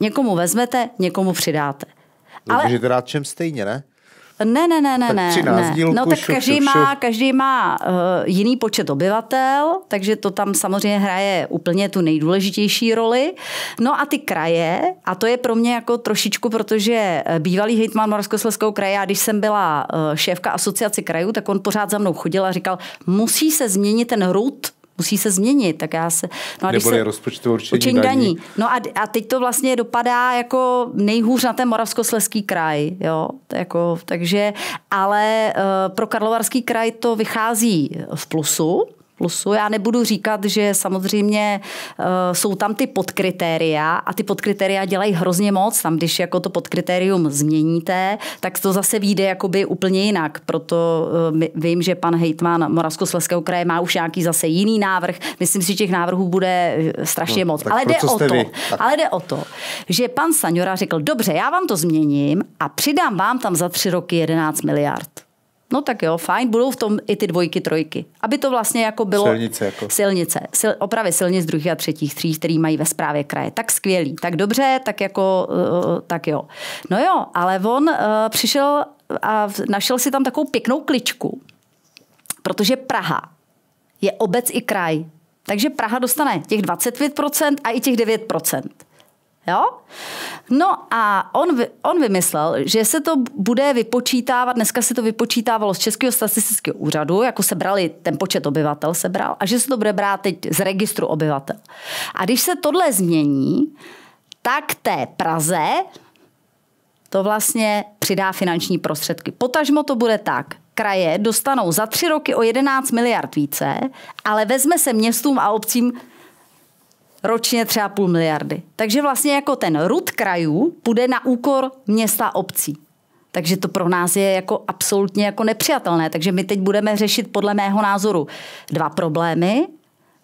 Speaker 2: někomu vezmete, někomu přidáte. Ale...
Speaker 1: Můžete dát čem stejně, ne?
Speaker 2: Ne, ne, ne, ne, ne. ne. Dílku, no tak šup, každý, šup, šup. Má, každý má uh, jiný počet obyvatel, takže to tam samozřejmě hraje úplně tu nejdůležitější roli. No a ty kraje, a to je pro mě jako trošičku, protože eh, bývalý hejtman Moravskoslezského kraje, já když jsem byla uh, šéfka asociace krajů, tak on pořád za mnou chodil a říkal, musí se změnit ten rout musí se změnit. Tak já se, no a Nebo je rozpočtové určení, určení daní. daní. No a, a, teď to vlastně dopadá jako nejhůř na ten Moravskosleský kraj. Jo? Jako, takže, ale eh, pro Karlovarský kraj to vychází v plusu, plusu. Já nebudu říkat, že samozřejmě uh, jsou tam ty podkritéria a ty podkritéria dělají hrozně moc. Tam, když jako to podkritérium změníte, tak to zase vyjde jakoby úplně jinak. Proto uh, vím, že pan hejtman Moravskoslezského kraje má už nějaký zase jiný návrh. Myslím si, že těch návrhů bude eh, strašně no, moc. Ale jde, o to, ale jde o to, že pan Saňora řekl, dobře, já vám to změním a přidám vám tam za tři roky 11 miliard. No tak jo, fajn, budou v tom i ty dvojky, trojky. Aby to vlastně jako bylo... Silnice jako. Silnice, sil, opravy silnic druhých a třetích tří, který mají ve správě kraje. Tak skvělý, tak dobře, tak jako, uh, tak jo. No jo, ale on uh, přišel a našel si tam takovou pěknou kličku, protože Praha je obec i kraj. Takže Praha dostane těch 25% a i těch Jo? No a on, on vymyslel, že se to bude vypočítávat, dneska se to vypočítávalo z Českého statistického úřadu, jako se brali, ten počet obyvatel se bral, a že se to bude brát teď z registru obyvatel. A když se tohle změní, tak té Praze to vlastně přidá finanční prostředky. Potažmo to bude tak, kraje dostanou za tři roky o 11 miliard více, ale vezme se městům a obcím ročně třeba půl miliardy. Takže vlastně jako ten rud krajů půjde na úkor města obcí. Takže to pro nás je jako absolutně jako nepřijatelné. Takže my teď budeme řešit podle mého názoru dva problémy.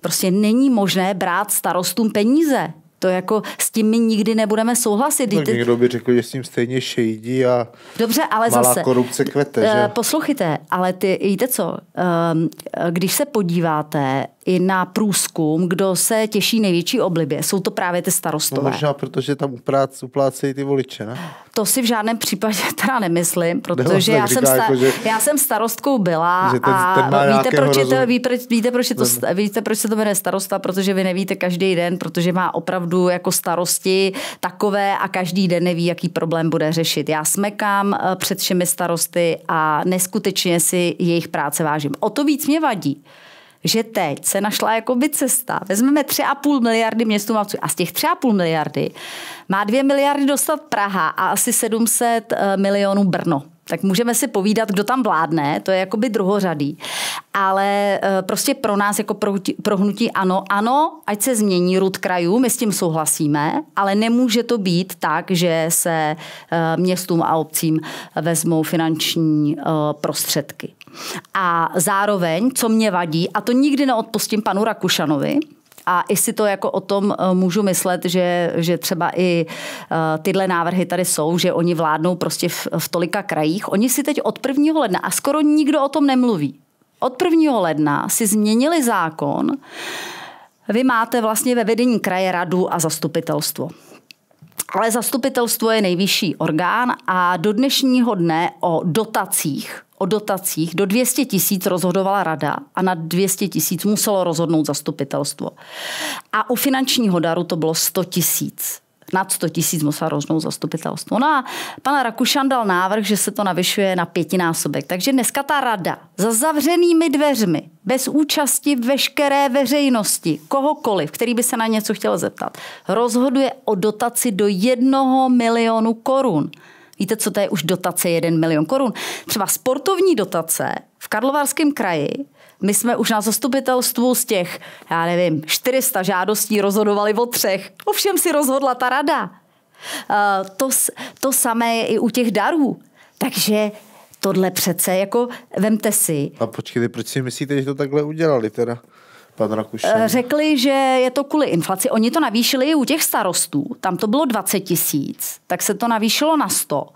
Speaker 2: Prostě není možné brát starostům peníze. To jako s tím my nikdy nebudeme souhlasit. No, někdo
Speaker 1: by řekl, že s tím stejně šejdí a
Speaker 2: Dobře, ale malá zase, korupce
Speaker 1: kvete. Eh, že?
Speaker 2: Poslouchejte, ale ty, víte co, ehm, eh, když se podíváte i na průzkum, kdo se těší největší oblibě. Jsou to právě ty starostové. No možná
Speaker 1: protože tam uplácejí ty voliče, ne?
Speaker 2: To si v žádném případě [LAUGHS] teda nemyslím, protože já, jsem sta- jako, že, já jsem starostkou byla a víte, proč je to, ví, víte, proč je to, víte, proč se to jmenuje starosta, protože vy nevíte každý den, protože má opravdu jako starosti takové a každý den neví, jaký problém bude řešit. Já smekám eh, před všemi starosty a neskutečně si jejich práce vážím. O to víc mě vadí, že teď se našla jakoby cesta. Vezmeme 3,5 miliardy městů a a z těch 3,5 miliardy má 2 miliardy dostat Praha a asi 700 eh, milionů Brno tak můžeme si povídat, kdo tam vládne, to je jakoby druhořadý. Ale eh, prostě pro nás jako pro, pro hnutí ano, ano, ať se změní růd krajů, my s tím souhlasíme, ale nemůže to být tak, že se eh, městům a obcím vezmou finanční eh, prostředky. A zároveň, co mě vadí, a to nikdy neodpustím panu Rakušanovi, a i si to jako o tom eh, můžu myslet, že, že třeba i eh, tyhle návrhy tady jsou, že oni vládnou prostě v, v tolika krajích. Oni si teď od 1. ledna, a skoro nikdo o tom nemluví, od 1. ledna si změnili zákon, vy máte vlastně ve vedení kraje radu a zastupitelstvo. Ale zastupitelstvo je nejvyšší orgán a do dnešního dne o dotacích o dotacích do 200 tisíc rozhodovala rada a na 200 tisíc muselo rozhodnout zastupitelstvo. A u finančního daru to bylo 100 tisíc nad 100 tisíc musela rozhodnout zastupitelstvo. No a pan Rakušan dal návrh, že se to navyšuje na pětinásobek. Takže dneska ta rada za zavřenými dveřmi, bez účasti veškeré veřejnosti, kohokoliv, který by se na něco chtěl zeptat, rozhoduje o dotaci do jednoho milionu korun. Víte, co to je už dotace 1 milion korun? Třeba sportovní dotace v Karlovarském kraji my jsme už na zastupitelstvu z těch, já nevím, 400 žádostí rozhodovali o třech. Ovšem si rozhodla ta rada. Eh, to, to samé je i u těch darů.
Speaker 1: Takže tohle přece, jako vemte si. A počkejte, proč si myslíte, že to takhle udělali teda? pan Rakušan? Eh,
Speaker 2: řekli, že je to kvůli inflaci. Oni to navýšili i u těch starostů. Tam to bylo 20 tisíc, tak se to navýšilo na 100.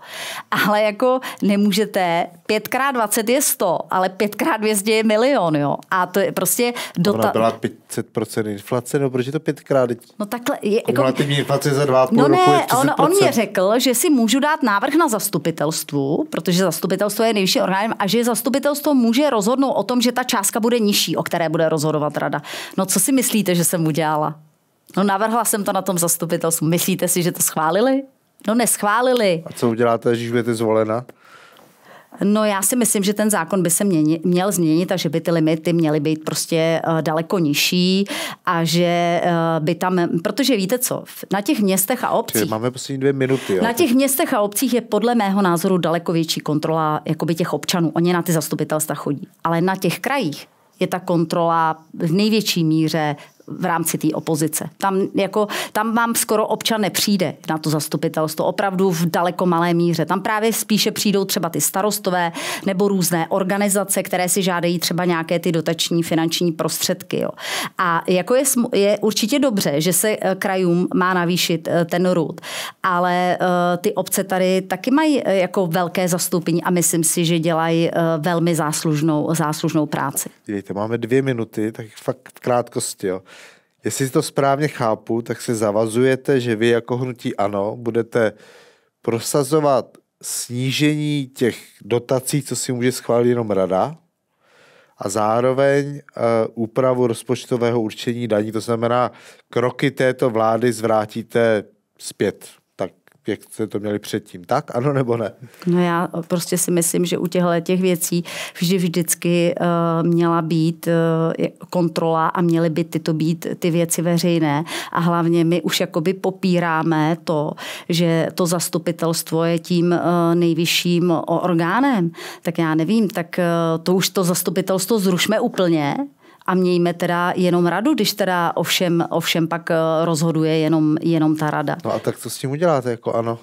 Speaker 2: Ale jako nemůžete, 5x20 je 100, ale 5x200 je milion, jo. A to je prostě... Do Ona ta... byla
Speaker 1: 500% inflace, no proč je to 5x?
Speaker 2: No takhle... Je, jako... inflace
Speaker 1: za 2,5 no ne, roku je 30%. on, on mě
Speaker 2: řekl, že si můžu dát návrh na zastupitelstvu, protože zastupitelstvo je nejvyšší orgánem a že zastupitelstvo může rozhodnout o tom, že ta částka bude nižší, o které bude rozhodovat rada rada. No co si myslíte, že jsem udělala? No navrhla jsem to na tom zastupitelstvu. Myslíte si, že to schválili? No neschválili.
Speaker 1: A co uděláte, když budete zvolena?
Speaker 2: No já si myslím, že ten zákon by se měni, měl změnit a že by ty limity měly být prostě uh, daleko nižší a že uh, by tam, protože víte co, na těch městech a obcích...
Speaker 1: Čili máme poslední dvě minuty. Jo. Na těch
Speaker 2: městech a obcích je podle mého názoru daleko větší kontrola jakoby těch občanů. Oni na ty zastupitelstva chodí. Ale na těch krajích je ta kontrola v největší míře v rámci té opozice. Tam, jako, tam vám skoro občan nepřijde na to zastupitelstvo, opravdu v daleko malé míře. Tam právě spíše přijdou třeba ty starostové nebo různé organizace, které si žádají třeba nějaké ty dotační finanční prostředky. Jo. A jako je, je určitě dobře, že se eh, krajům má navýšit eh, ten růd, ale eh, ty obce tady taky mají jako velké zastoupení a myslím si, že dělají velmi
Speaker 1: záslužnou, záslužnou práci. Dějte, máme dvě minuty, tak fakt v krátkosti. Jo. Jestli to správně chápu, tak se zavazujete, že vy jako hnutí ANO budete prosazovat snížení těch dotací, co si může schválit jenom rada, a zároveň uh, úpravu rozpočtového určení daní, to znamená, kroky této vlády zvrátíte zpět jak jste to měli předtím. Tak, ano nebo ne?
Speaker 2: No já prostě si myslím, že u těchto těch věcí vždy vždycky uh, měla být uh, kontrola a měly by tyto být ty věci veřejné. A hlavně my už jakoby popíráme to, že to zastupitelstvo je tím uh, nejvyšším orgánem. Tak já nevím, tak uh, to už to zastupitelstvo zrušme úplně a mějme teda jenom radu, když teda ovšem, ovšem pak eh, rozhoduje jenom, jenom ta rada. No a tak co s tím uděláte, jako ano?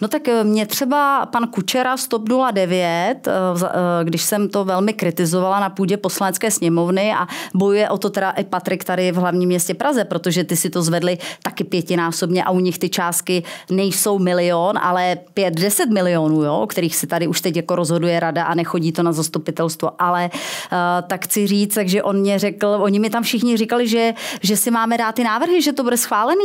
Speaker 2: No tak eh, mě třeba pan Kučera z TOP 09, eh, eh, když jsem to velmi kritizovala na půdě poslanecké sněmovny a bojuje o to teda i Patrik tady v hlavním městě Praze, protože ty si to zvedli taky pětinásobně a u nich ty částky nejsou milion, ale pět deset milionů, jo, o kterých si tady už teď jako rozhoduje rada a nechodí to na zastupitelstvo. Ale tak chci říct, takže on mě řekl, oni mi tam všichni říkali, že, že si máme dát ty návrhy, že to bude schválený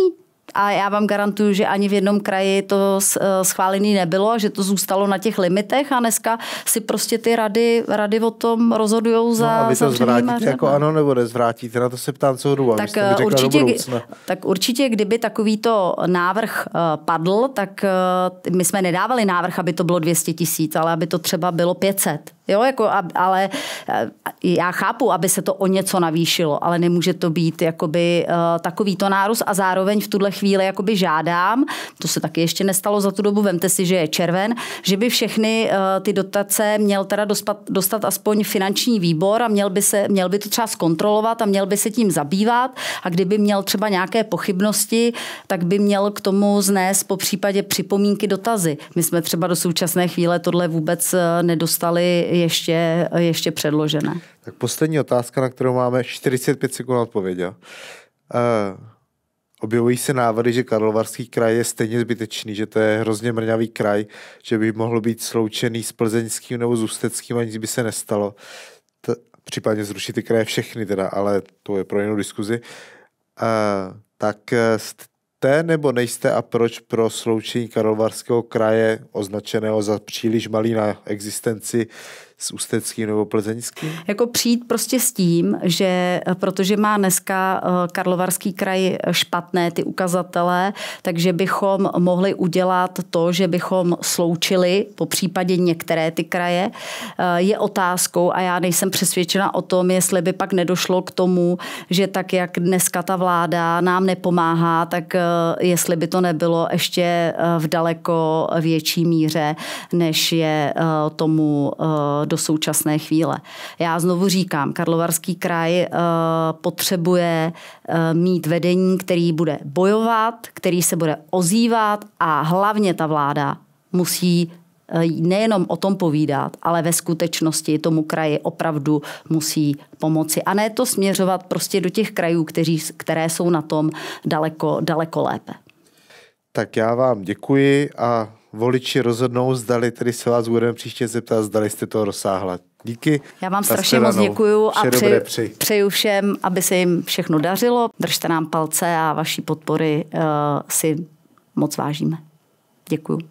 Speaker 2: a já vám garantuju, že ani v jednom kraji to eh, schválený nebylo, že to zůstalo na těch limitech a dneska si prostě ty rady, rady o tom rozhodují no, za no to zvrátit jako
Speaker 1: ano nebo nezvrátíte, na to se ptám soudu. Tak, eh, určitě,
Speaker 2: tak určitě, kdyby takovýto návrh eh, padl, tak my jsme nedávali návrh, aby to bylo 200 tisíc, ale aby to třeba bylo 500. Jo, jako, ale eh, já chápu, aby se to o něco navýšilo, ale nemůže to být jakoby, eh, to nárůst a zároveň v tuhle chvíli jakoby žádám, to se taky ještě nestalo za tu dobu, vemte si, že je červen, že by všechny eh, ty dotace měl teda dostat, dostat aspoň finanční výbor a měl by, se, měl by to třeba zkontrolovat a měl by se tím zabývat a kdyby měl třeba nějaké pochybnosti, tak by měl k tomu znést po případě připomínky dotazy. My jsme třeba do současné chvíle tohle vůbec nedostali ještě, ještě předložené.
Speaker 1: Tak poslední otázka, na kterou máme 45 sekund odpověď. Uh, objevují se návody, že Karlovarský kraj je stejně zbytečný, že to je hrozně mrňavý kraj, že by mohl být sloučený s plzeňským nebo s ústeckým a nic by se nestalo. T- případně zrušit ty kraje všechny teda, ale to je pro jinou diskuzi. Uh, tak eh, jste nebo nejste a proč pro sloučení Karlovarského kraje označeného za příliš malý na existenci s ústeckým nebo plzeňským?
Speaker 2: Jako přijít prostě s tím, že protože má dneska eh, Karlovarský kraj špatné ty ukazatele, takže bychom mohli udělat to, že bychom sloučili po případě některé ty kraje, eh, je otázkou a já nejsem přesvědčena o tom, jestli by pak nedošlo k tomu, že tak, jak dneska ta vláda nám nepomáhá, tak eh, jestli by to nebylo ještě v daleko větší míře, než je tomu do současné chvíle. Já znovu říkám, Karlovarský kraj eh, potřebuje eh, mít vedení, který bude bojovat, který se bude ozývat a hlavně ta vláda musí eh, nejenom o tom povídat, ale ve skutečnosti tomu kraji opravdu musí pomoci. A ne to směřovat prostě do těch krajů, kteří, které jsou na tom daleko, daleko lépe.
Speaker 1: Tak já vám děkuji a voliči rozhodnou, zdali tedy se vás budeme příště zeptat, zdali jste to rozsáhla. Díky. Já vám strašně moc děkuju a přeju, při.
Speaker 2: přeju všem, aby se jim všechno dařilo. Držte nám palce a vaší podpory uh, si moc vážíme. Děkuju.